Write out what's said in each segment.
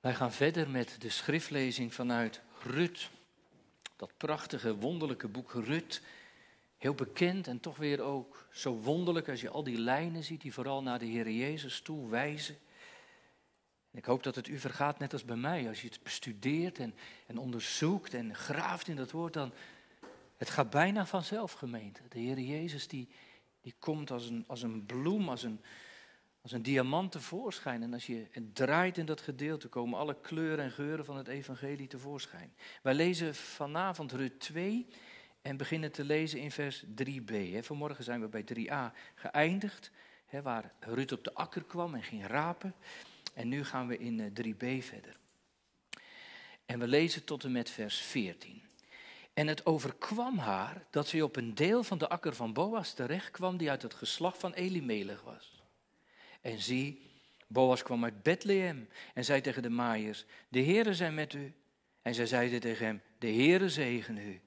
Wij gaan verder met de schriftlezing vanuit Rut. Dat prachtige, wonderlijke boek Rut. Heel bekend en toch weer ook zo wonderlijk als je al die lijnen ziet die vooral naar de Heer Jezus toe wijzen. En ik hoop dat het u vergaat net als bij mij. Als je het bestudeert en, en onderzoekt en graaft in dat woord, dan het gaat bijna vanzelf gemeente. De Heer Jezus die, die komt als een, als een bloem, als een, als een diamant tevoorschijn. En als je draait in dat gedeelte, komen alle kleuren en geuren van het evangelie tevoorschijn. Wij lezen vanavond Rut 2 en beginnen te lezen in vers 3b. Vanmorgen zijn we bij 3a geëindigd, waar Rut op de akker kwam en ging rapen. En nu gaan we in 3b eh, verder. En we lezen tot en met vers 14. En het overkwam haar dat ze op een deel van de akker van Boas terecht kwam die uit het geslacht van Elimelech was. En zie, Boas kwam uit Bethlehem en zei tegen de maaiers, de Heere zijn met u. En zij zeiden tegen hem, de Heere zegen u.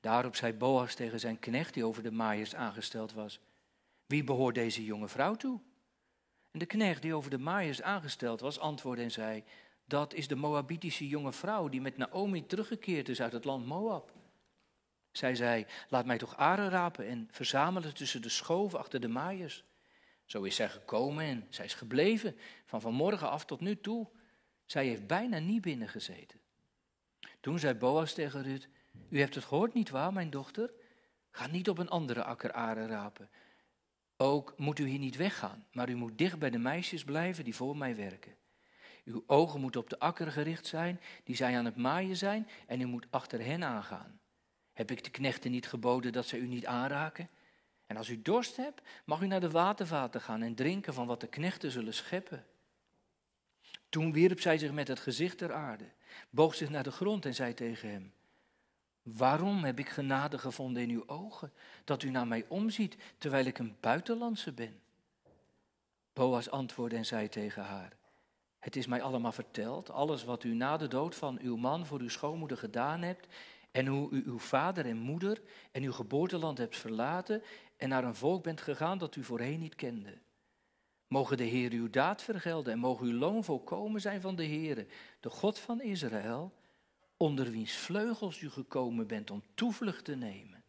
Daarop zei Boas tegen zijn knecht die over de maaiers aangesteld was, wie behoort deze jonge vrouw toe? En de knecht die over de maaiers aangesteld was, antwoordde en zei, dat is de Moabitische jonge vrouw die met Naomi teruggekeerd is uit het land Moab. Zij zei, laat mij toch aren rapen en verzamelen tussen de schoven achter de maaiers. Zo is zij gekomen en zij is gebleven van vanmorgen af tot nu toe. Zij heeft bijna niet binnengezeten. Toen zei Boas tegen Ruth, u hebt het gehoord niet waar, mijn dochter? Ga niet op een andere akker aren rapen. Ook moet u hier niet weggaan, maar u moet dicht bij de meisjes blijven die voor mij werken. Uw ogen moeten op de akker gericht zijn, die zij aan het maaien zijn, en u moet achter hen aangaan. Heb ik de knechten niet geboden dat zij u niet aanraken? En als u dorst hebt, mag u naar de watervaten gaan en drinken van wat de knechten zullen scheppen. Toen wierp zij zich met het gezicht ter aarde, boog zich naar de grond en zei tegen hem: Waarom heb ik genade gevonden in uw ogen, dat u naar mij omziet, terwijl ik een buitenlandse ben? Boas antwoordde en zei tegen haar: Het is mij allemaal verteld, alles wat u na de dood van uw man voor uw schoonmoeder gedaan hebt, en hoe u uw vader en moeder en uw geboorteland hebt verlaten en naar een volk bent gegaan dat u voorheen niet kende. Mogen de Heer uw daad vergelden en mogen uw loon volkomen zijn van de Heer, de God van Israël, onder wiens vleugels u gekomen bent om toevlucht te nemen.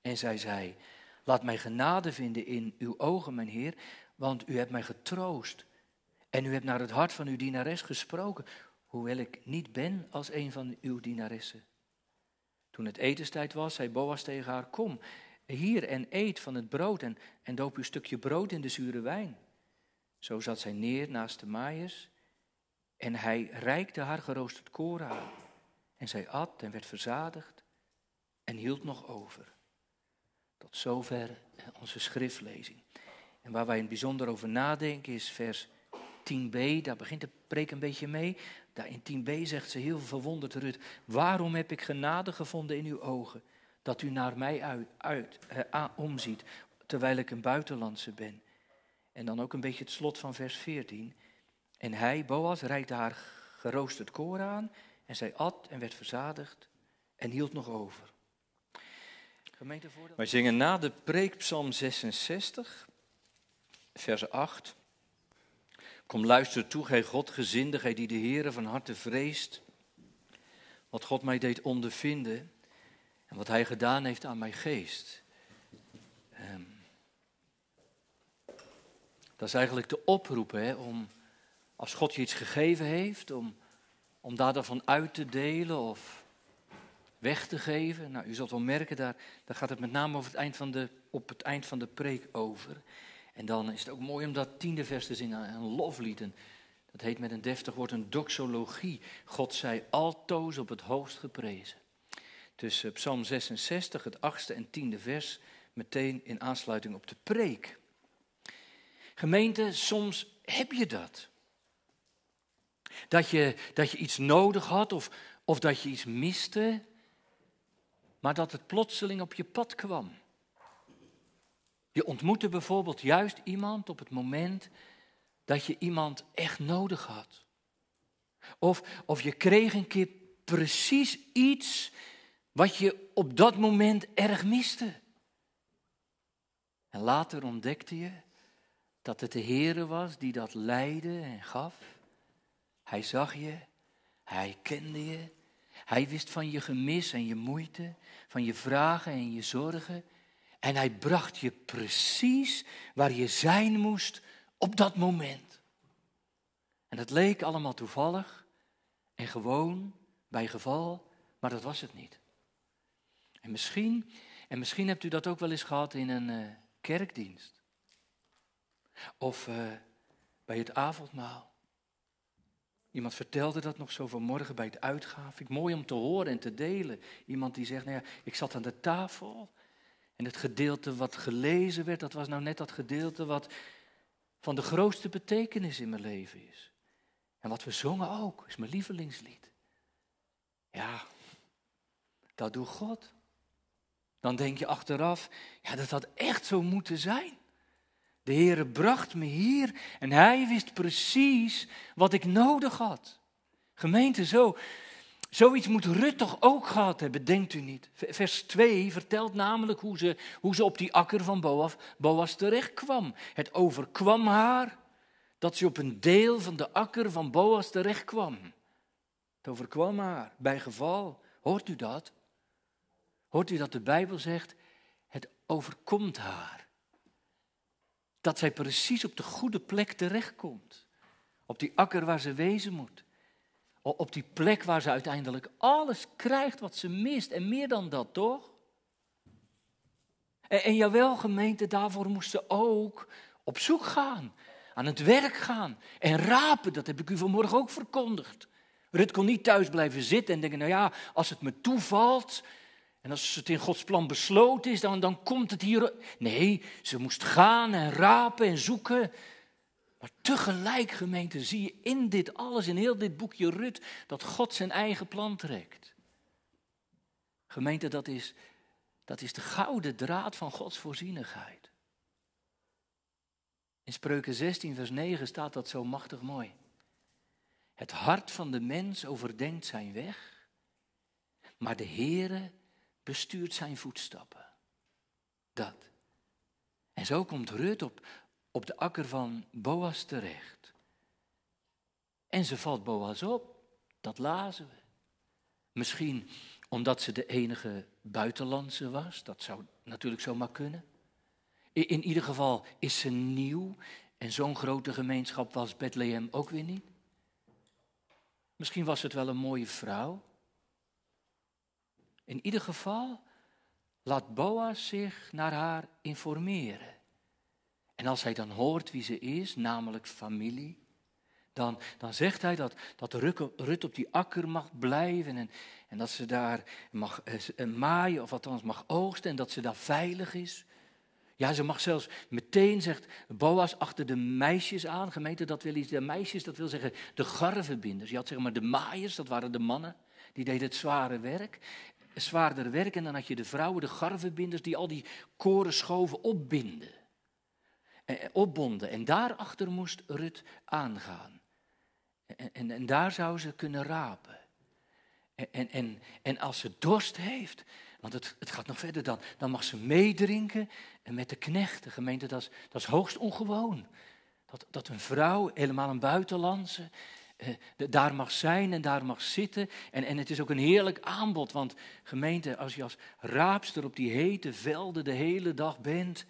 En zij zei, laat mij genade vinden in uw ogen, mijn Heer, want u hebt mij getroost en u hebt naar het hart van uw dienares gesproken, hoewel ik niet ben als een van uw dienaressen. Toen het etenstijd was, zei Boas tegen haar, kom, hier en eet van het brood en, en doop uw stukje brood in de zure wijn. Zo zat zij neer naast de maaiers en hij reikte haar geroosterd koren aan. En zij at en werd verzadigd en hield nog over. Tot zover onze schriftlezing. En waar wij in het bijzonder over nadenken is vers 10b, daar begint de preek een beetje mee. Daar in 10b zegt ze heel verwonderd Rut, waarom heb ik genade gevonden in uw ogen? dat u naar mij uit, uit eh, omziet, terwijl ik een buitenlandse ben. En dan ook een beetje het slot van vers 14. En hij, Boas, reikte haar geroosterd koor aan en zij at en werd verzadigd en hield nog over. Wij zingen na de preek Psalm 66, vers 8. Kom luister toe, gij Godgezinde, gij die de Heere van harte vreest. Wat God mij deed ondervinden, en wat hij gedaan heeft aan mijn geest. Ehm, dat is eigenlijk de oproep hè, om, als God je iets gegeven heeft, om, om daar dan van uit te delen of weg te geven. Nou, u zult wel merken, daar, daar gaat het met name over het eind van de, op het eind van de preek over. En dan is het ook mooi om dat tiende vers te zingen, een loflied. dat heet met een deftig woord een doxologie. God zij altoos op het hoogst geprezen tussen Psalm 66, het achtste en tiende vers, meteen in aansluiting op de preek. Gemeente, soms heb je dat. Dat je, dat je iets nodig had of, of dat je iets miste, maar dat het plotseling op je pad kwam. Je ontmoette bijvoorbeeld juist iemand op het moment dat je iemand echt nodig had. Of, of je kreeg een keer precies iets wat je op dat moment erg miste. En later ontdekte je dat het de Heere was die dat leidde en gaf. Hij zag je, hij kende je, hij wist van je gemis en je moeite, van je vragen en je zorgen. En hij bracht je precies waar je zijn moest op dat moment. En dat leek allemaal toevallig en gewoon bij geval, maar dat was het niet. En misschien, en misschien hebt u dat ook wel eens gehad in een eh, kerkdienst. Of eh, bij het avondmaal. Iemand vertelde dat nog zo vanmorgen bij het uitgaaf. ik mooi om te horen en te delen. Iemand die zegt, nou ja, ik zat aan de tafel. En het gedeelte wat gelezen werd, dat was nou net dat gedeelte wat van de grootste betekenis in mijn leven is. En wat we zongen ook, is mijn lievelingslied. Ja, dat doet God dan denk je achteraf, ja, dat had echt zo moeten zijn. De Heere bracht me hier en Hij wist precies wat ik nodig had. Gemeente, zo, zoiets moet Rut toch ook gehad hebben, denkt u niet? Vers 2 vertelt namelijk hoe ze, hoe ze op die akker van Boaf, Boas terecht kwam. Het overkwam haar dat ze op een deel van de akker van Boas terecht kwam. Het overkwam haar bij geval. Hoort u dat? Hoort u dat de Bijbel zegt? Het overkomt haar. Dat zij precies op de goede plek terechtkomt. Op die akker waar ze wezen moet. Op die plek waar ze uiteindelijk alles krijgt wat ze mist. En meer dan dat, toch? En, en jawel, gemeente, daarvoor moest ze ook op zoek gaan. Aan het werk gaan. En rapen, dat heb ik u vanmorgen ook verkondigd. Rut kon niet thuis blijven zitten en denken, nou ja, als het me toevalt, en als het in Gods plan besloten is, dan, dan komt het hier. Nee, ze moest gaan en rapen en zoeken. Maar tegelijk, gemeente, zie je in dit alles, in heel dit boekje Rut, dat God zijn eigen plan trekt. Gemeente, dat is, dat is de gouden draad van Gods voorzienigheid. In Spreuken 16, vers 9 staat dat zo machtig mooi. Het hart van de mens overdenkt zijn weg, maar de Heere bestuurt zijn voetstappen. Dat. En zo komt Ruth op, op de akker van Boas terecht. En ze valt Boas op, dat lazen we. Misschien omdat ze de enige buitenlandse was, dat zou natuurlijk zomaar kunnen. in ieder geval is ze nieuw en zo'n grote gemeenschap was Bethlehem ook weer niet. Misschien was het wel een mooie vrouw, in ieder geval laat Boas zich naar haar informeren. En als hij dan hoort wie ze is, namelijk familie, dan, dan zegt hij dat, dat Rut op die akker mag blijven en, en dat ze daar mag eh, eh, maaien of althans mag oogsten en dat ze daar veilig is. Ja, ze mag zelfs meteen, zegt Boas, achter de meisjes aan. Gemeente, dat wil iets. De meisjes, dat wil zeggen de garvenbinders. Je had zeg maar de maaiers, dat waren de mannen. Die deden het zware werk zwaarder werk. En dan had je de vrouwen, de garvenbinders, die al die koren schoven opbinden. En, opbonden. En daarachter moest Rut aangaan. En, en, daar zou ze kunnen rapen. En, en, en als ze dorst heeft, want het, het gaat nog verder dan, dan mag ze meedrinken met de knechten. Gemeente, dat is, dat is hoogst ongewoon. Dat, dat een vrouw, helemaal een buitenlandse, eh, daar mag zijn en daar mag zitten. En, en het is ook een heerlijk aanbod, want gemeente, als je als raapster op die hete velden de hele dag bent,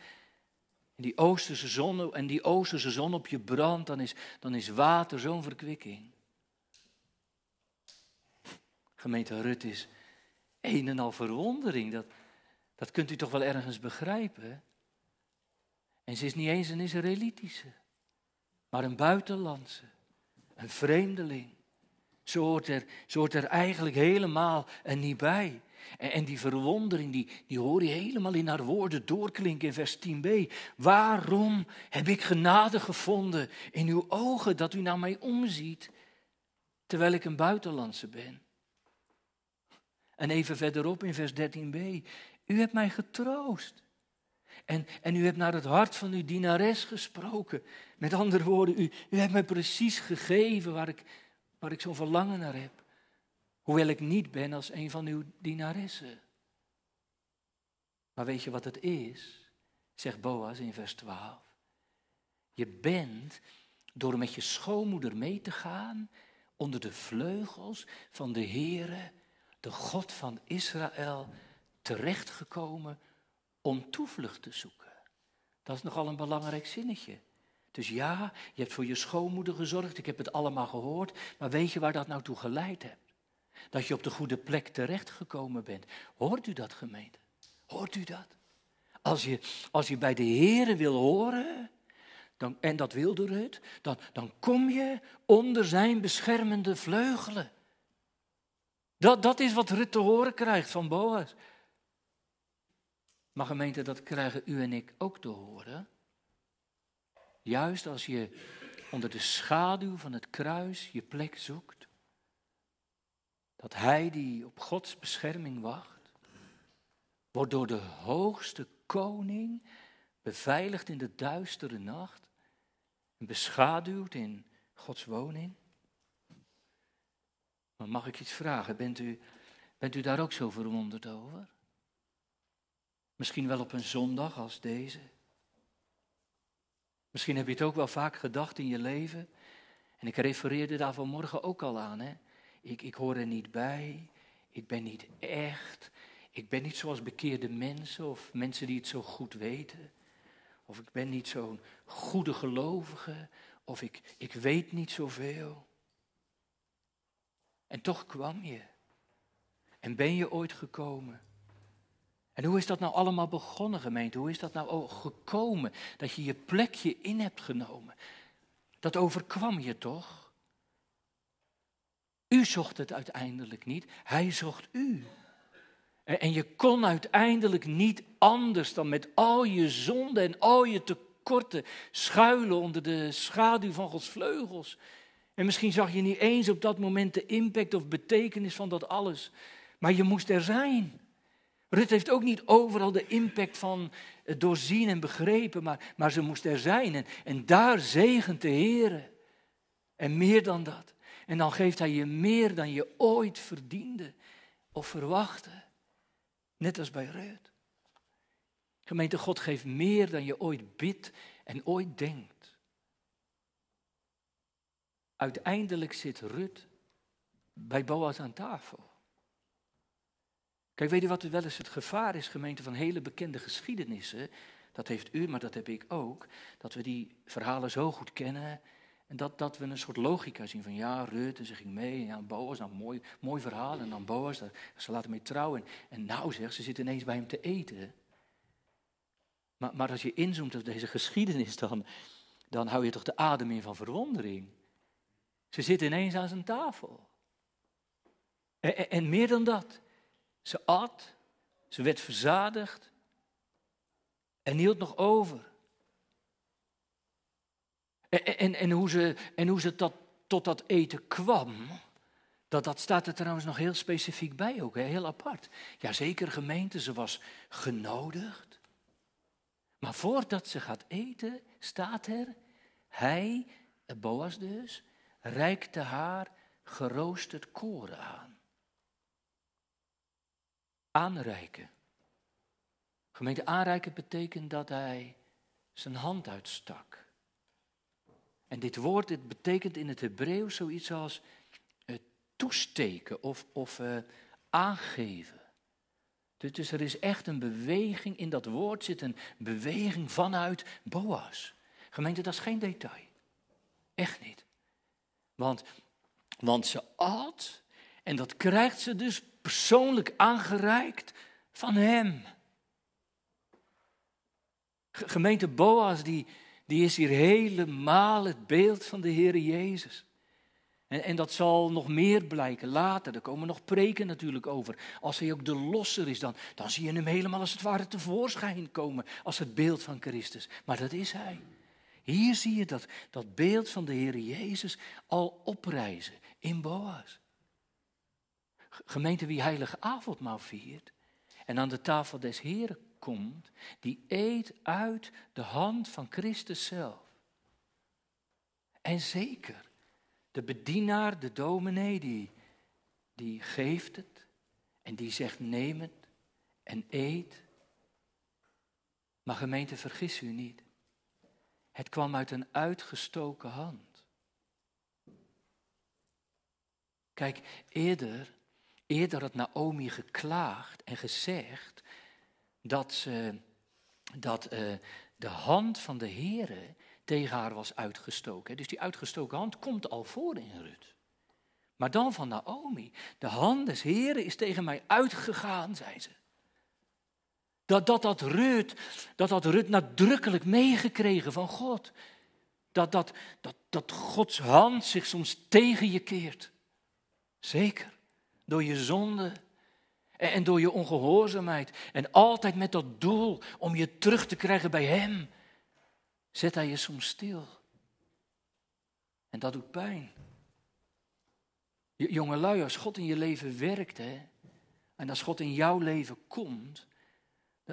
en die oosterse zon, en die oosterse zon op je brandt, dan is, dan is water zo'n verkwikking. Gemeente Rut is een en al verwondering, dat, dat kunt u toch wel ergens begrijpen. En ze is niet eens een Israëlitische, maar een buitenlandse een vreemdeling. zo hoort er, zo hoort er eigenlijk helemaal en niet bij. En, en die verwondering, die, die hoor je helemaal in haar woorden doorklinken in vers 10b. Waarom heb ik genade gevonden in uw ogen dat u naar mij omziet, terwijl ik een buitenlandse ben? En even verderop in vers 13b, u hebt mij getroost en, en u hebt naar het hart van uw dienares gesproken. Met andere woorden, u, u hebt mij precies gegeven waar ik, waar ik zo'n verlangen naar heb. Hoewel ik niet ben als een van uw dienaressen. Maar weet je wat het is? Zegt Boas in vers 12. Je bent door met je schoonmoeder mee te gaan onder de vleugels van de Heere, de God van Israël, terechtgekomen om toevlucht te zoeken. Dat is nogal een belangrijk zinnetje. Dus ja, je hebt voor je schoonmoeder gezorgd, ik heb het allemaal gehoord, maar weet je waar dat nou toe geleid hebt? Dat je op de goede plek terechtgekomen bent. Hoort u dat, gemeente? Hoort u dat? Als je, als je bij de Heeren wil horen, dan, en dat wilde Ruth, dan, dan kom je onder zijn beschermende vleugelen. Dat, dat is wat Ruth te horen krijgt van Boas. Maar gemeente, dat krijgen u en ik ook te horen. Juist als je onder de schaduw van het kruis je plek zoekt. Dat hij die op Gods bescherming wacht, wordt door de hoogste koning beveiligd in de duistere nacht en beschaduwd in Gods woning. Maar mag ik iets vragen? Bent u, bent u daar ook zo verwonderd over? Misschien wel op een zondag als deze. Misschien heb je het ook wel vaak gedacht in je leven. En ik refereerde daar vanmorgen ook al aan. Hè? Ik, ik hoor er niet bij. Ik ben niet echt. Ik ben niet zoals bekeerde mensen of mensen die het zo goed weten. Of ik ben niet zo'n goede gelovige. Of ik, ik weet niet zoveel. En toch kwam je. En ben je ooit gekomen? En hoe is dat nou allemaal begonnen, gemeente? Hoe is dat nou gekomen dat je je plekje in hebt genomen? Dat overkwam je toch? U zocht het uiteindelijk niet, hij zocht u. En, je kon uiteindelijk niet anders dan met al je zonden en al je tekorten schuilen onder de schaduw van Gods vleugels. En misschien zag je niet eens op dat moment de impact of betekenis van dat alles, maar je moest er zijn. Rut heeft ook niet overal de impact van het doorzien en begrepen, maar, maar ze moest er zijn. En, daar zegent de Heer. En meer dan dat. En dan geeft Hij je meer dan je ooit verdiende of verwachtte. Net als bij Rut. Gemeente, God geeft meer dan je ooit bidt en ooit denkt. Uiteindelijk zit Rut bij Boaz aan tafel. Kijk, weet u wat er wel eens het gevaar is, gemeente, van hele bekende geschiedenissen? Dat heeft u, maar dat heb ik ook. Dat we die verhalen zo goed kennen. En dat, dat we een soort logica zien van ja, Rut en ze ging mee. En ja, Boas, nou mooi, mooi verhaal. En dan Boas, ze laten mee trouwen. En nou zegt ze zit ineens bij hem te eten. Maar, maar als je inzoomt op deze geschiedenis, dan, dan hou je toch de adem in van verwondering. Ze zit ineens aan zijn tafel. en, en meer dan dat. Ze at, ze werd verzadigd en hield nog over. En, en, en, hoe ze, en hoe ze tot dat eten kwam, dat, dat staat er trouwens nog heel specifiek bij ook, hè? heel apart. zeker gemeente, ze was genodigd. Maar voordat ze gaat eten, staat er, hij, Boas dus, reikte haar geroosterd koren aan aanreiken. Gemeente aanreiken betekent dat hij zijn hand uitstak. En dit woord dit betekent in het Hebreeuws zoiets als uh, toesteken of, of eh, aangeven. Dus, dus er is echt een beweging, in dat woord zit een beweging vanuit Boas. Gemeente, dat is geen detail. Echt niet. Want, want ze at en dat krijgt ze dus persoonlijk aangereikt van Hem. Gemeente Boas, die, die is hier helemaal het beeld van de Heer Jezus. En, en, dat zal nog meer blijken later. Er komen nog preken natuurlijk over. Als hij ook de losser is, dan, dan zie je hem helemaal als het ware tevoorschijn komen. Als het beeld van Christus. Maar dat is hij. Hier zie je dat, dat beeld van de Heer Jezus al oprijzen in Boas. Gemeente wie heilige avondmaal viert en aan de tafel des Heren komt, die eet uit de hand van Christus zelf. En zeker, de bedienaar, de dominee, die, die geeft het en die zegt neem het en eet. Maar gemeente, vergis u niet. Het kwam uit een uitgestoken hand. Kijk, eerder Eerder had Naomi geklaagd en gezegd dat, ze, dat uh, de hand van de Heere tegen haar was uitgestoken. Dus die uitgestoken hand komt al voor in Rut. Maar dan van Naomi. De hand des Heeren is tegen mij uitgegaan, zei ze. Dat dat, dat, Rut, dat, dat Rut nadrukkelijk meegekregen van God. Dat, dat, dat, dat Gods hand zich soms tegen je keert. Zeker door je zonde en door je ongehoorzaamheid. En altijd met dat doel om je terug te krijgen bij Hem, zet Hij je soms stil. En dat doet pijn. Jonge als God in je leven werkt hè, en als God in jouw leven komt,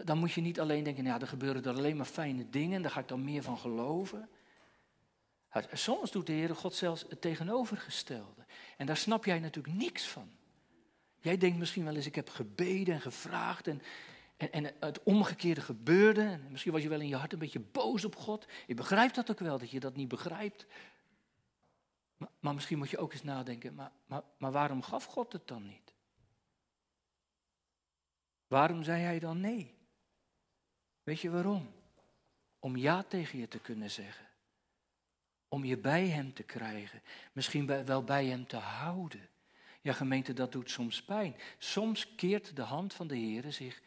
dan moet je niet alleen denken, nou ja, er gebeuren er alleen maar fijne dingen en daar ga ik dan meer van geloven. Soms doet de Heer God zelfs het tegenovergestelde. En daar snap jij natuurlijk niks van. Jij denkt misschien wel eens, ik heb gebeden en gevraagd en, en, en het omgekeerde gebeurde. En misschien was je wel in je hart een beetje boos op God. Ik begrijp dat ook wel, dat je dat niet begrijpt. Maar, misschien moet je ook eens nadenken, maar, maar waarom gaf God het dan niet? Waarom zei hij dan nee? Weet je waarom? Om ja tegen je te kunnen zeggen. Om je bij hem te krijgen. Misschien wel bij hem te houden. Ja, gemeente, dat doet soms pijn. Soms keert de hand van de Heer zich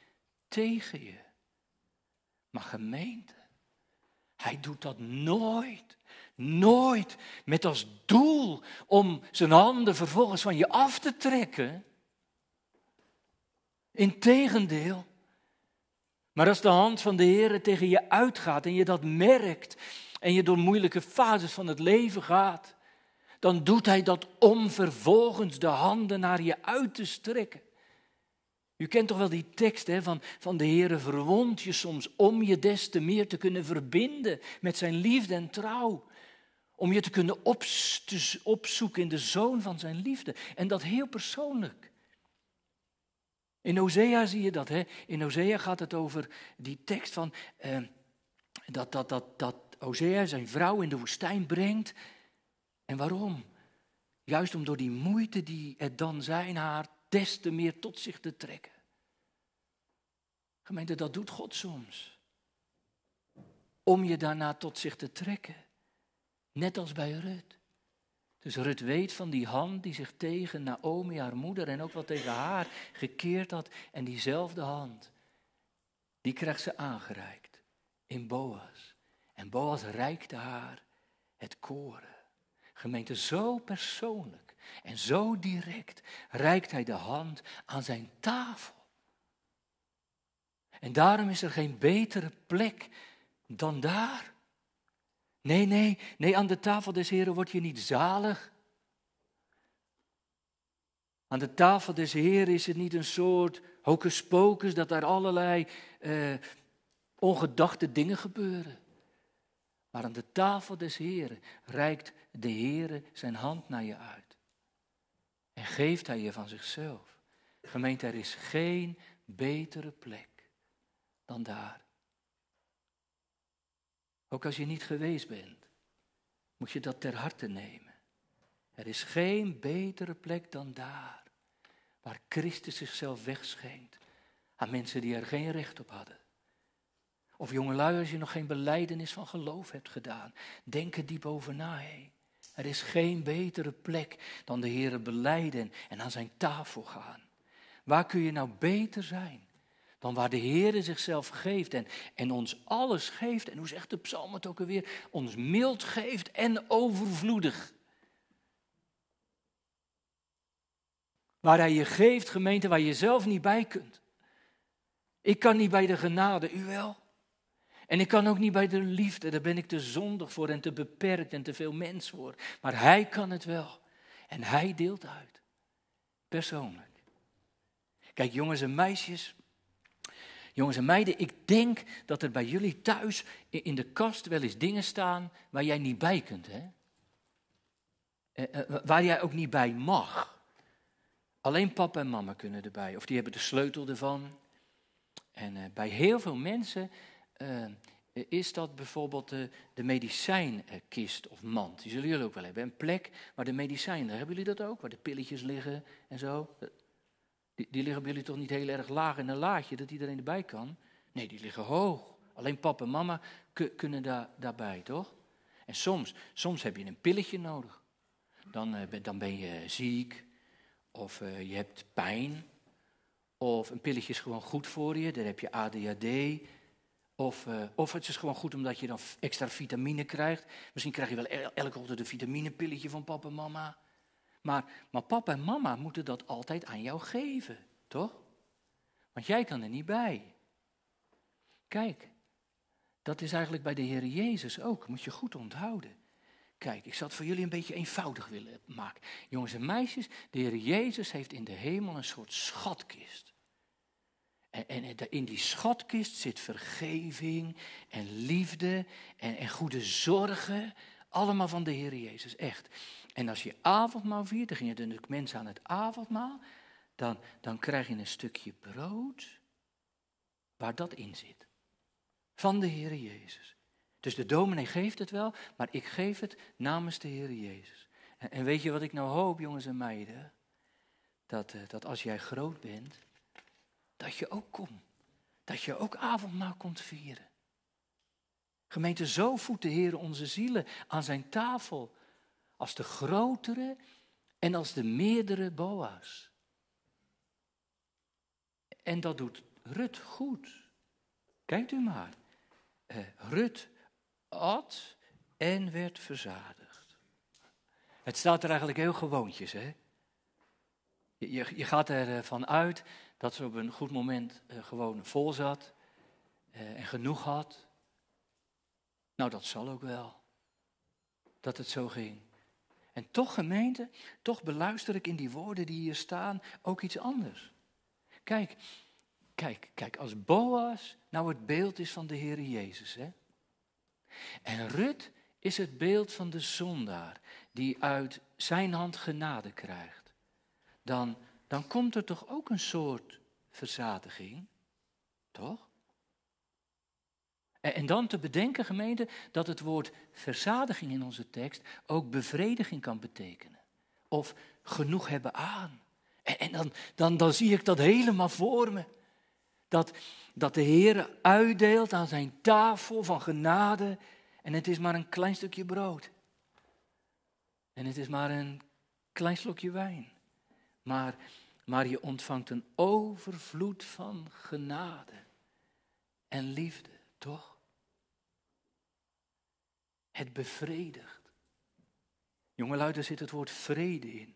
tegen je. Maar gemeente, hij doet dat nooit. Nooit met als doel om zijn handen vervolgens van je af te trekken. Integendeel. Maar als de hand van de Heer tegen je uitgaat en je dat merkt en je door moeilijke fases van het leven gaat, dan doet hij dat om vervolgens de handen naar je uit te strekken. U kent toch wel die tekst hè, van, van de Heere verwond je soms om je des te meer te kunnen verbinden met zijn liefde en trouw. Om je te kunnen op, opzoeken in de zoon van zijn liefde. En dat heel persoonlijk. In Hosea zie je dat. Hè? In Hosea gaat het over die tekst van eh, dat, dat, dat, dat Hosea zijn vrouw in de woestijn brengt. En waarom? Juist om door die moeite die het dan zijn haar des te meer tot zich te trekken. Gemeente, dat doet God soms. Om je daarna tot zich te trekken. Net als bij Rut. Dus Rut weet van die hand die zich tegen Naomi, haar moeder en ook wel tegen haar gekeerd had. En diezelfde hand, die krijgt ze aangereikt in Boas. En Boas reikte haar het koren. Gemeente, zo persoonlijk en zo direct reikt hij de hand aan zijn tafel. En daarom is er geen betere plek dan daar. Nee, nee, nee, aan de tafel des Heren word je niet zalig. Aan de tafel des Heren is het niet een soort hocus-pocus dat daar allerlei eh, ongedachte dingen gebeuren. Maar aan de tafel des Heren reikt de Heere zijn hand naar je uit. En geeft hij je van zichzelf. Gemeente, er is geen betere plek dan daar. Ook als je niet geweest bent, moet je dat ter harte nemen. Er is geen betere plek dan daar, waar Christus zichzelf wegschenkt aan mensen die er geen recht op hadden. Of jongelui, als je nog geen beleidenis van geloof hebt gedaan, denk er diep over na heen. Er is geen betere plek dan de Heere beleiden en aan zijn tafel gaan. Waar kun je nou beter zijn dan waar de Heere zichzelf geeft en, en ons alles geeft? En hoe zegt de psalm het ook alweer? Ons mild geeft en overvloedig. Waar hij je geeft, gemeente, waar je zelf niet bij kunt. Ik kan niet bij de genade, u wel. En ik kan ook niet bij de liefde, daar ben ik te zondig voor en te beperkt en te veel mens voor. Maar hij kan het wel. En hij deelt uit. Persoonlijk. Kijk, jongens en meisjes, Jongens en meiden, ik denk dat er bij jullie thuis in de kast wel eens dingen staan waar jij niet bij kunt. Hè? Eh, eh, waar jij ook niet bij mag. Alleen papa en mama kunnen erbij, of die hebben de sleutel ervan. En eh, bij heel veel mensen eh, eh, is dat bijvoorbeeld de, de, medicijnkist of mand. Die zullen jullie ook wel hebben. Een plek waar de medicijnen, hebben jullie dat ook? Waar de pilletjes liggen en zo. Eh, die, die liggen bij jullie toch niet heel erg laag in een laadje dat iedereen erbij kan? Nee, die liggen hoog. Alleen papa en mama kunnen daar, daarbij, toch? En soms, soms heb je een pilletje nodig. Dan, dan ben je ziek, of je hebt pijn, of een pilletje is gewoon goed voor je. Dan heb je ADHD, of, eh, of het is gewoon goed omdat je dan extra vitamine krijgt. Misschien krijg je wel elke ochtend een vitaminepilletje van papa en mama. Maar, maar papa en mama moeten dat altijd aan jou geven, toch? Want jij kan er niet bij. Kijk, dat is eigenlijk bij de Heer Jezus ook. Moet je goed onthouden. Kijk, ik zou het voor jullie een beetje eenvoudig willen maken. Jongens en meisjes, de Heer Jezus heeft in de hemel een soort schatkist. En, in die schatkist zit vergeving en liefde en, en goede zorgen. Allemaal van de Heer Jezus, echt. En als je avondmaal viert, dan je natuurlijk mensen aan het avondmaal. Dan, dan krijg je een stukje brood waar dat in zit. Van de Heer Jezus. Dus de dominee geeft het wel, maar ik geef het namens de Heer Jezus. En, en weet je wat ik nou hoop, jongens en meiden? Dat, eh, dat als jij groot bent, dat je ook komt. Dat je ook avondmaal komt vieren. Gemeente, zo voedt de Heer onze zielen aan zijn tafel. Als de grotere en als de meerdere Boa's. En dat doet Rut goed. Kijkt u maar. Uh, Rut at en werd verzadigd. Het staat er eigenlijk heel gewoontjes, hè? Je, je gaat ervan uit dat ze op een goed moment eh, gewoon vol zat eh, en genoeg had. Nou, dat zal ook wel. Dat het zo ging. En toch, gemeente, toch beluister ik in die woorden die hier staan ook iets anders. Kijk, kijk, kijk, als Boas nou het beeld is van de Heer Jezus, hè? En Rut is het beeld van de zondaar die uit zijn hand genade krijgt dan, dan komt er toch ook een soort verzadiging, toch? En, dan te bedenken, gemeente, dat het woord verzadiging in onze tekst ook bevrediging kan betekenen. Of genoeg hebben aan. En, en dan, dan, dan zie ik dat helemaal voor me. Dat, dat de Heer uitdeelt aan zijn tafel van genade. En het is maar een klein stukje brood. En het is maar een klein slokje wijn maar, maar je ontvangt een overvloed van genade en liefde, toch? Het bevredigt. Jongelui, daar zit het woord vrede in.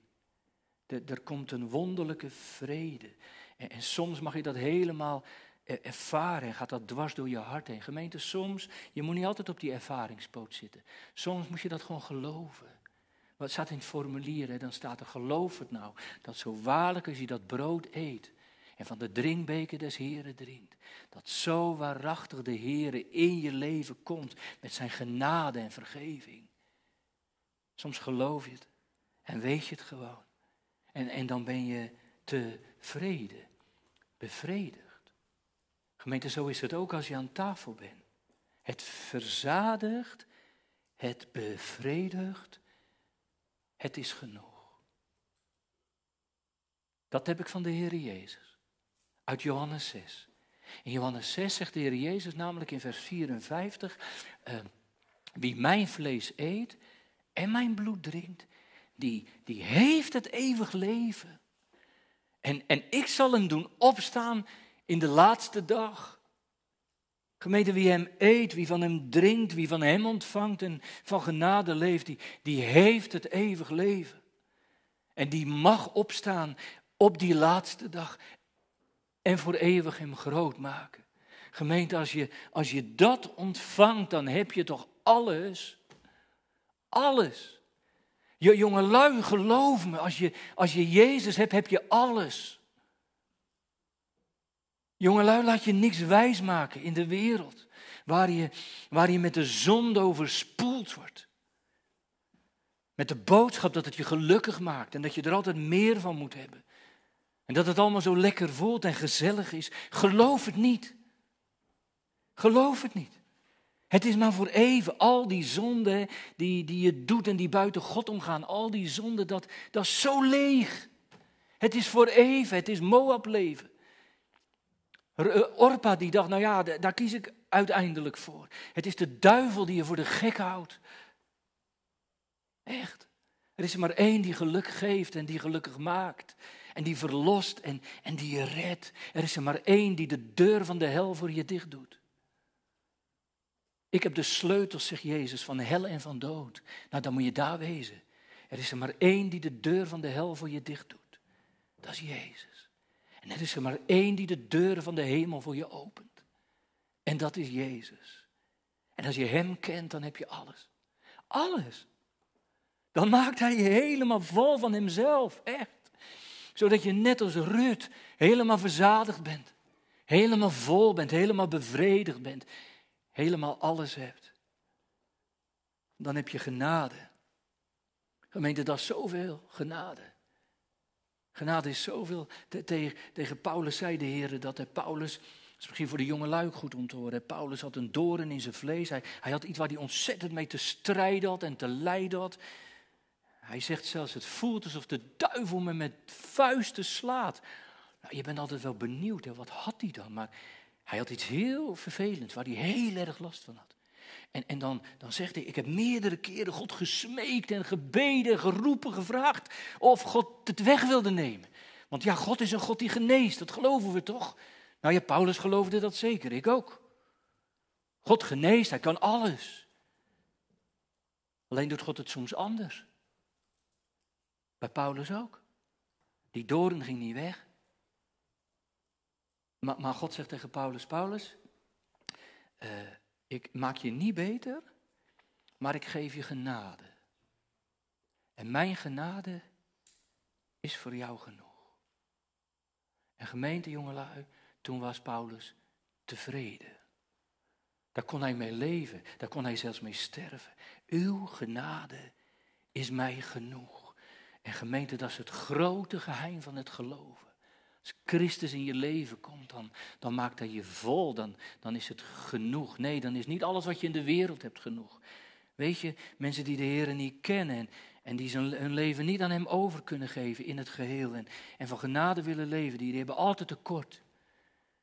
Er komt een wonderlijke vrede. En, en soms mag je dat helemaal eh, ervaren, gaat dat dwars door je hart heen. Gemeente, soms, je moet niet altijd op die ervaringspoot zitten. Soms moet je dat gewoon geloven. Wat staat in het formulier? Dan staat er: geloof het nou, dat zo waarlijk als je dat brood eet en van de drinkbeker des Heren drinkt, dat zo waarachtig de Heren in je leven komt met zijn genade en vergeving. Soms geloof je het en weet je het gewoon. En, en dan ben je tevreden, bevredigd. Gemeente, zo is het ook als je aan tafel bent. Het verzadigt, het bevredigt het is genoeg. Dat heb ik van de Heer Jezus. Uit Johannes 6. In Johannes 6 zegt de Heer Jezus namelijk in vers 54: ehm, Wie mijn vlees eet en mijn bloed drinkt, die, die heeft het eeuwig leven. En, en ik zal hem doen opstaan in de laatste dag. Gemeente, wie hem eet, wie van hem drinkt, wie van hem ontvangt en van genade leeft, die, die heeft het eeuwig leven. En die mag opstaan op die laatste dag en voor eeuwig hem groot maken. Gemeente, als je, als je dat ontvangt, dan heb je toch alles, alles. Je jongelui, geloof me, als je, als je Jezus hebt, heb je alles. Jongelui, laat je niks wijs maken in de wereld waar je, waar je met de zonde overspoeld wordt. Met de boodschap dat het je gelukkig maakt en dat je er altijd meer van moet hebben. En dat het allemaal zo lekker voelt en gezellig is. Geloof het niet. Geloof het niet. Het is maar voor even. Al die zonden die, die je doet en die buiten God omgaan. Al die zonden, dat, dat is zo leeg. Het is voor even. Het is Moab leven. Eh, Orpa die dacht, nou ja, daar kies ik uiteindelijk voor. Het is de duivel die je voor de gek houdt. Echt. Er is er maar één die geluk geeft en die gelukkig maakt. En die verlost en, en die je redt. Er is er maar één die de deur van de hel voor je dicht doet. Ik heb de sleutels, zegt Jezus, van hel en van dood. Nou, dan moet je daar wezen. Er is er maar één die de deur van de hel voor je dicht doet. Dat is Jezus. En er is er maar één die de deuren van de hemel voor je opent. En dat is Jezus. En als je Hem kent, dan heb je alles. Alles. Dan maakt Hij je helemaal vol van Hemzelf, echt. Zodat je net als Rut helemaal verzadigd bent. Helemaal vol bent, helemaal bevredigd bent. Helemaal alles hebt. Dan heb je genade. Gemeente, dat is zoveel genade. Genade is zoveel. Tegen, tegen Paulus zei de Heer dat. hij Paulus, is misschien voor de jonge luik goed om te horen. Paulus had een doren in zijn vlees. Hij, had iets waar hij ontzettend mee te strijden had en te lijden had. Hij zegt zelfs, het voelt alsof de duivel me met vuisten slaat. Nou, je bent altijd wel benieuwd, hè? wat had hij dan? Maar hij had iets heel vervelends waar hij heel erg last van had. En, en dan, dan zegt hij, ik heb meerdere keren God gesmeekt en gebeden, geroepen, gevraagd of God het weg wilde nemen. Want ja, God is een God die geneest, dat geloven we toch? Nou ja, Paulus geloofde dat zeker, ik ook. God geneest, hij kan alles. Alleen doet God het soms anders. Bij Paulus ook. Die doorn ging niet weg. Maar, maar God zegt tegen Paulus, Paulus, eh, ik maak je niet beter, maar ik geef je genade. En mijn genade is voor jou genoeg. En gemeente, jongelui, toen was Paulus tevreden. Daar kon hij mee leven, daar kon hij zelfs mee sterven. Uw genade is mij genoeg. En gemeente, dat is het grote geheim van het geloven. Als Christus in je leven komt, dan, dan maakt dat je vol, dan, dan is het genoeg. Nee, dan is niet alles wat je in de wereld hebt genoeg. Weet je, mensen die de Heer niet kennen en, en die zijn, hun leven niet aan Hem over kunnen geven in het geheel en, en van genade willen leven, die, hebben altijd tekort.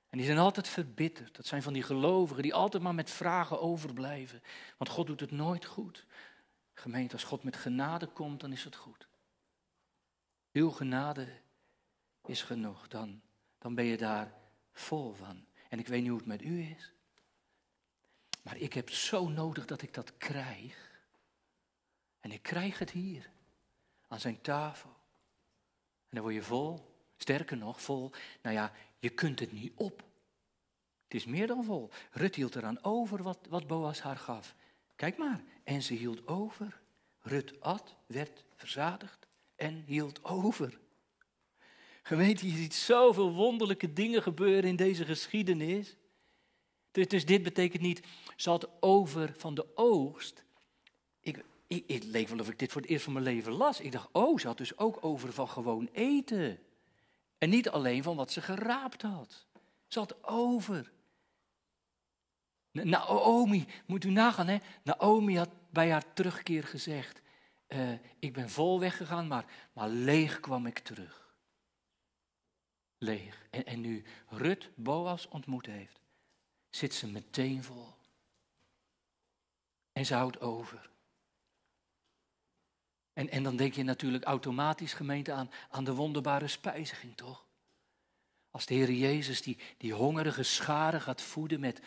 En die zijn altijd verbitterd. Dat zijn van die gelovigen die altijd maar met vragen overblijven. Want God doet het nooit goed. Gemeent als God met genade komt, dan is het goed. Uw genade is genoeg. Dan, dan ben je daar vol van. En ik weet niet hoe het met u is. Maar ik heb zo nodig dat ik dat krijg. En ik krijg het hier, aan zijn tafel. En dan word je vol. Sterker nog, vol. Nou ja, je kunt het niet op. Het is meer dan vol. Rut hield eraan over wat, wat Boas haar gaf. Kijk maar. En ze hield over. Rut at, werd verzadigd en hield over. Gemeente, je ziet zoveel wonderlijke dingen gebeuren in deze geschiedenis. Dus, dus dit betekent niet, ze had over van de oogst. Ik, ik, het leek wel of ik dit voor het eerst van mijn leven las. Ik dacht, oh, ze had dus ook over van gewoon eten. En niet alleen van wat ze geraapt had. Ze had over. Naomi, moet u nagaan, hè? Naomi had bij haar terugkeer gezegd: eh, Ik ben vol weggegaan, maar, maar leeg kwam ik terug leeg. En, en nu Rut Boas ontmoet heeft, zit ze meteen vol. En ze houdt over. En, en dan denk je natuurlijk automatisch, gemeente, aan, aan de wonderbare spijziging, toch? Als de Heer Jezus die, die hongerige scharen gaat voeden met,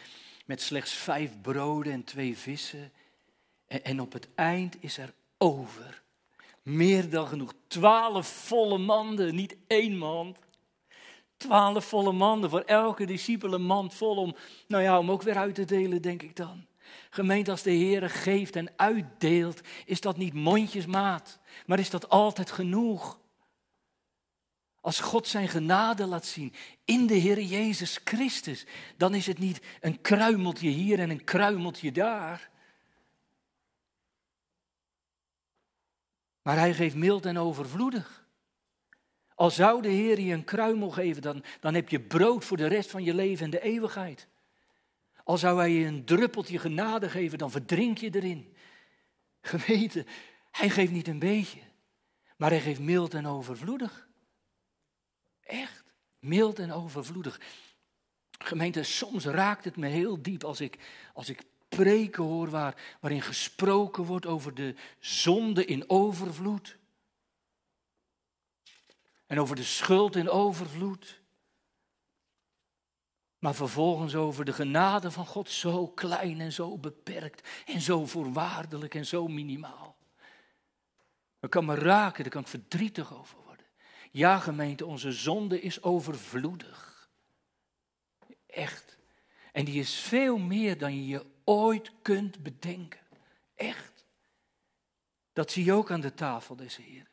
met slechts vijf broden en twee vissen. En, en op het eind is er over. Meer dan genoeg. Twaalf volle manden, niet één mand. Twaalf volle manden, voor elke discipel een mand vol om, nou ja, om ook weer uit te delen, denk ik dan. Gemeente, als de Heer geeft en uitdeelt, is dat niet mondjesmaat, maar is dat altijd genoeg. Als God zijn genade laat zien in de Heer Jezus Christus, dan is het niet een kruimeltje hier en een kruimeltje daar. Maar hij geeft mild en overvloedig. Al zou de Heer je een kruimel geven, dan, dan heb je brood voor de rest van je leven en de eeuwigheid. Al zou hij je een druppeltje genade geven, dan verdrink je erin. Geweten, hij geeft niet een beetje, maar hij geeft mild en overvloedig. Echt, mild en overvloedig. Gemeente, soms raakt het me heel diep als ik, als ik preken hoor waar, waarin gesproken wordt over de zonde in overvloed en over de schuld in overvloed. Maar vervolgens over de genade van God zo klein en zo beperkt en zo voorwaardelijk en zo minimaal. Dat kan me raken, daar kan ik verdrietig over worden. Ja gemeente, onze zonde is overvloedig. Echt. En die is veel meer dan je je ooit kunt bedenken. Echt. Dat zie je ook aan de tafel deze Heer.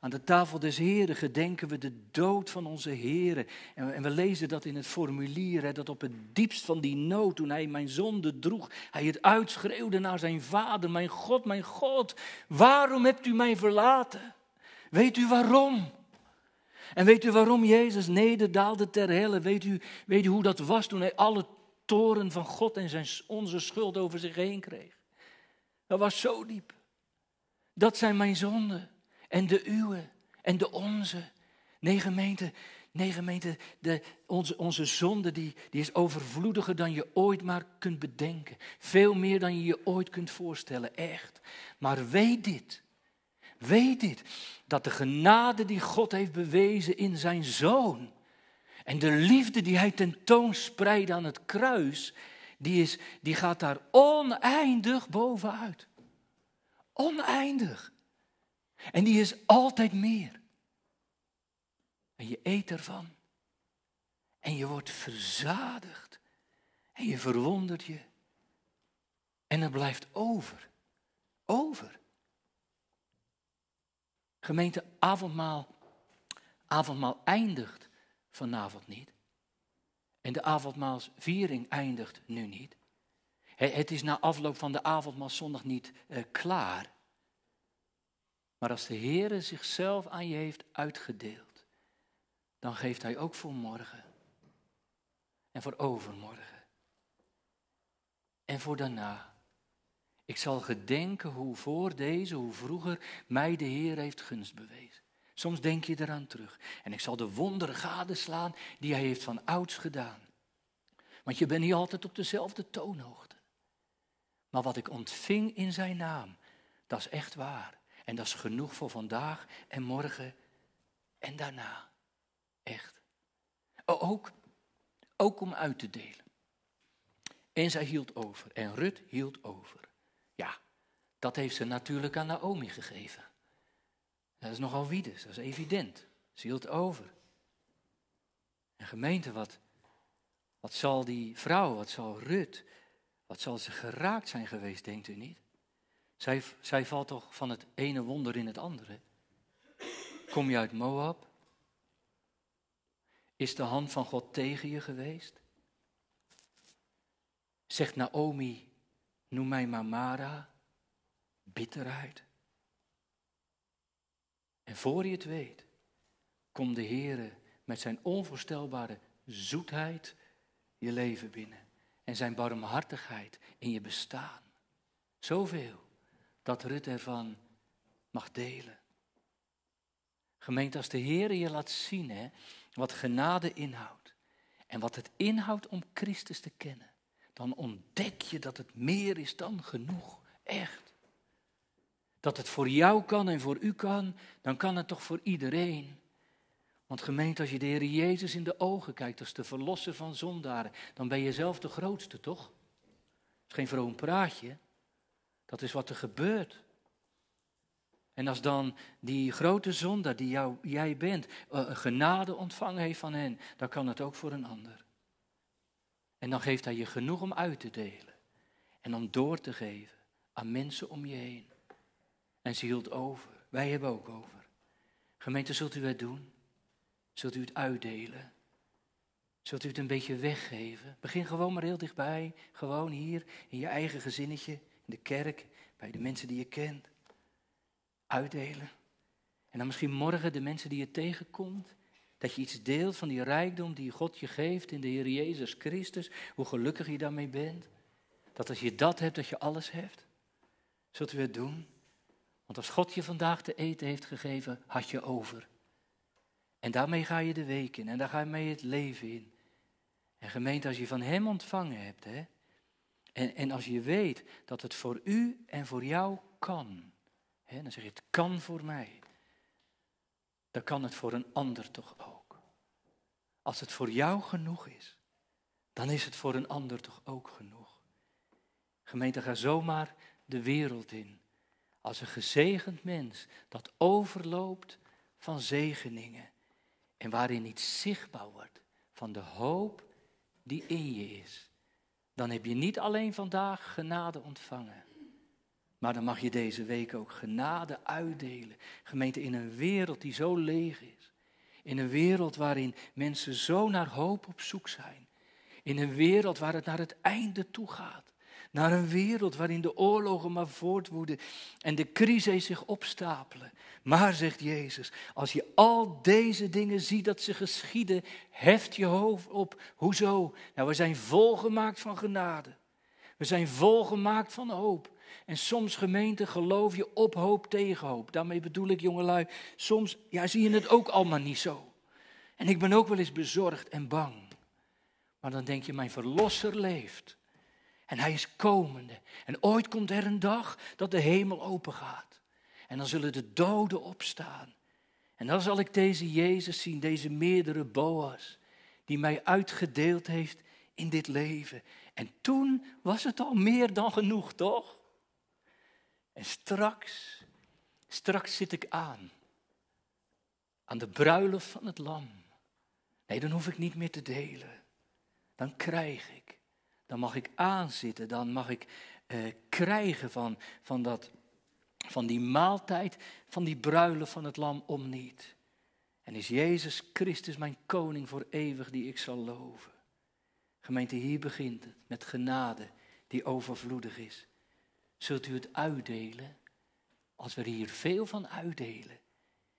Aan de tafel des Heren gedenken we de dood van onze Heren. En we lezen dat in het formulier, dat op het diepst van die nood, toen hij mijn zonde droeg, hij het uitschreeuwde naar zijn vader, mijn God, mijn God, waarom hebt u mij verlaten? Weet u waarom? En weet u waarom Jezus nederdaalde ter helle? Weet u, weet u hoe dat was toen hij alle toren van God en zijn, onze schuld over zich heen kreeg? Dat was zo diep. Dat zijn mijn zonden en de uwe en de onze. Nee gemeente, nee gemeente, de, onze, onze zonde die, die is overvloediger dan je ooit maar kunt bedenken. Veel meer dan je je ooit kunt voorstellen, echt. Maar weet dit, weet dit, dat de genade die God heeft bewezen in zijn Zoon en de liefde die hij tentoonspreidde aan het kruis, die, is, die gaat daar oneindig bovenuit. Oneindig. En die is altijd meer. En je eet ervan. En je wordt verzadigd. En je verwondert je. En er blijft over. Over. Gemeente, avondmaal, avondmaal eindigt vanavond niet. En de avondmaalsviering eindigt nu niet. Het is na afloop van de avondmaalszondag niet eh, klaar. Maar als de Heere zichzelf aan je heeft uitgedeeld, dan geeft Hij ook voor morgen. En voor overmorgen. En voor daarna. Ik zal gedenken hoe voor deze, hoe vroeger, mij de Heer heeft gunst bewezen. Soms denk je eraan terug. En ik zal de wonderen gadeslaan die Hij heeft van ouds gedaan. Want je bent niet altijd op dezelfde toonhoogte. Maar wat ik ontving in Zijn naam, dat is echt waar. En dat is genoeg voor vandaag en morgen en daarna. Echt. Ook, ook om uit te delen. En zij hield over. En Rut hield over. Ja, dat heeft ze natuurlijk aan Naomi gegeven. Dat is nogal wiedes, dat is evident. Ze hield over. En gemeente, wat, wat zal die vrouw, wat zal Rut, wat zal ze geraakt zijn geweest, denkt u niet? Zij, zij valt toch van het ene wonder in het andere? Kom je uit Moab? Is de hand van God tegen je geweest? Zegt Naomi, noem mij Mamara, bitterheid. En voor je het weet, komt de Heere met zijn onvoorstelbare zoetheid je leven binnen. En zijn barmhartigheid in je bestaan. Zoveel dat Rut ervan mag delen. Gemeente, als de Heer je laat zien hè, wat genade inhoudt en wat het inhoudt om Christus te kennen, dan ontdek je dat het meer is dan genoeg. Echt. Dat het voor jou kan en voor u kan, dan kan het toch voor iedereen. Want gemeente, als je de Heer Jezus in de ogen kijkt als de verlosser van zondaren, dan ben je zelf de grootste, toch? Dat is geen vroom praatje. Dat is wat er gebeurt. En als dan die grote zondaar die jou, jij bent, uh, genade ontvangen heeft van hen, dan kan het ook voor een ander. En dan geeft hij je genoeg om uit te delen en om door te geven aan mensen om je heen. En ze hield over. Wij hebben ook over. Gemeente, zult u het doen? Zult u het uitdelen? Zult u het een beetje weggeven? Begin gewoon maar heel dichtbij, gewoon hier in je eigen gezinnetje de kerk, bij de mensen die je kent. Uitdelen. En dan misschien morgen de mensen die je tegenkomt. Dat je iets deelt van die rijkdom die God je geeft in de Heer Jezus Christus. Hoe gelukkig je daarmee bent. Dat als je dat hebt, dat je alles hebt. Zult u het doen? Want als God je vandaag te eten heeft gegeven, had je over. En daarmee ga je de week in en daar ga je mee het leven in. En gemeente, als je van Hem ontvangen hebt, hè, en, en als je weet dat het voor u en voor jou kan, hè, dan zeg je het kan voor mij, dan kan het voor een ander toch ook. Als het voor jou genoeg is, dan is het voor een ander toch ook genoeg. Gemeente, ga zomaar de wereld in als een gezegend mens dat overloopt van zegeningen en waarin iets zichtbaar wordt van de hoop die in je is dan heb je niet alleen vandaag genade ontvangen. Maar dan mag je deze week ook genade uitdelen. Gemeente, in een wereld die zo leeg is. In een wereld waarin mensen zo naar hoop op zoek zijn. In een wereld waar het naar het einde toe gaat. Naar een wereld waarin de oorlogen maar voortwoeden en de crises zich opstapelen. Maar, zegt Jezus, als je al deze dingen ziet dat ze geschieden, heft je hoofd op. Hoezo? Nou, we zijn volgemaakt van genade. We zijn volgemaakt van hoop. En soms, gemeente, geloof je op hoop tegen hoop. Daarmee bedoel ik, jongelui, soms ja, zie je het ook allemaal niet zo. En ik ben ook wel eens bezorgd en bang. Maar dan denk je, mijn verlosser leeft. En hij is komende. En ooit komt er een dag dat de hemel open gaat. En dan zullen de doden opstaan. En dan zal ik deze Jezus zien, deze meerdere Boas, die mij uitgedeeld heeft in dit leven. En toen was het al meer dan genoeg, toch? En straks, straks zit ik aan. Aan de bruiloft van het lam. Nee, dan hoef ik niet meer te delen. Dan krijg ik dan mag ik aanzitten, dan mag ik eh, krijgen van, van, dat, van die maaltijd, van die bruilen van het lam om niet. En is Jezus Christus mijn koning voor eeuwig die ik zal loven. Gemeente, hier begint het met genade die overvloedig is. Zult u het uitdelen? Als we hier veel van uitdelen,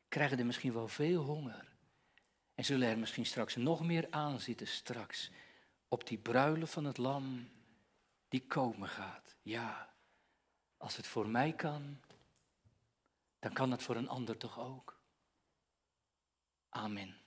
krijgen er misschien wel veel honger. En zullen er misschien straks nog meer aan zitten straks op die bruilen van het lam die komen gaat. Ja, als het voor mij kan, dan kan het voor een ander toch ook. Amen.